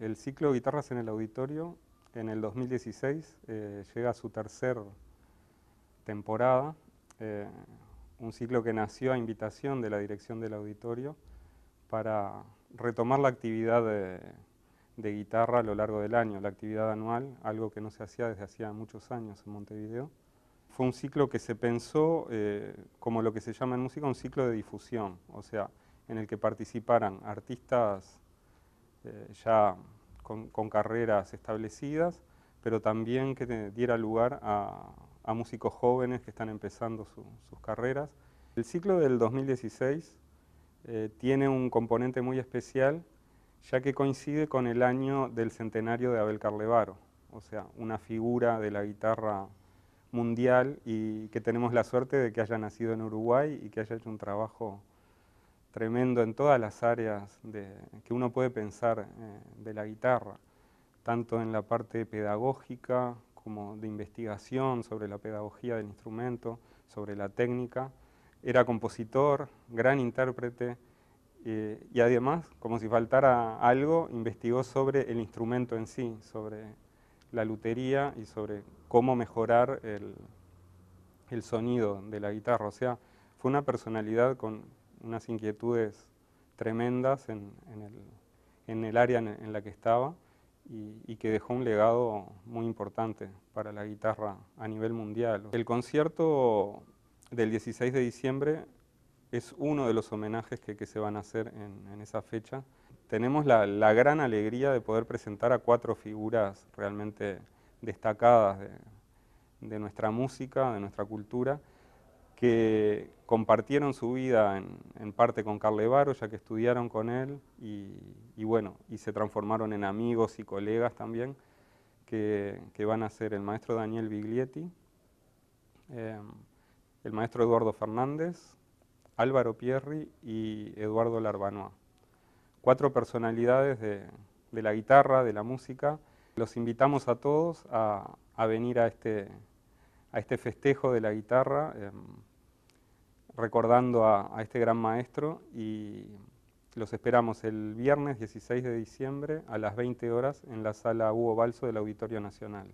el, ciclo de guitarras en el auditorio en el 2016 eh, llega a su tercer temporada, eh, un ciclo que nació a invitación de la dirección del auditorio para retomar la actividad de, guitarra a lo largo del año, la actividad anual, algo que no se hacía desde hacía muchos años en Montevideo. Fue un ciclo que se pensó eh, como lo que se llama en música un ciclo de difusión, o sea, en el que participaran artistas eh, ya con, carreras establecidas, pero también que diera lugar a, músicos jóvenes que están empezando sus carreras. El ciclo del 2016 eh, tiene un componente muy especial, ya que coincide con el año del centenario de Abel Carlevaro, o sea, una figura de la guitarra mundial y que tenemos la suerte de que haya nacido en Uruguay y que haya hecho un trabajo tremendo en todas las áreas que uno puede pensar eh, de la guitarra, tanto en la parte pedagógica como de investigación sobre la pedagogía del instrumento, sobre la técnica. Era compositor, gran intérprete eh, y además, como si faltara algo, investigó sobre el instrumento en sí, sobre la lutería y sobre cómo mejorar el, el sonido de la guitarra. O sea, fue una personalidad con unas inquietudes tremendas en, el, en el, área en, la que estaba y, que dejó un legado muy importante para la guitarra a nivel mundial. El concierto del 16 de diciembre es uno de los homenajes que, se van a hacer en, esa fecha. Tenemos la, gran alegría de poder presentar a cuatro figuras realmente destacadas de, de nuestra música, de nuestra cultura, que, compartieron su vida en, parte con Carlevaro, ya que estudiaron con él y, bueno, y se transformaron en amigos y colegas también, que, van a ser el maestro Daniel Biglietti, em, el maestro Eduardo Fernández, Álvaro Pierri y Eduardo Larbanoa. Cuatro personalidades de, la guitarra, de la música. Los invitamos a todos a, venir a este, a este festejo de la guitarra. Em, recordando a, este gran maestro y los esperamos el viernes 16 de diciembre a las 20 horas en la sala Hugo Balso del Auditorio Nacional.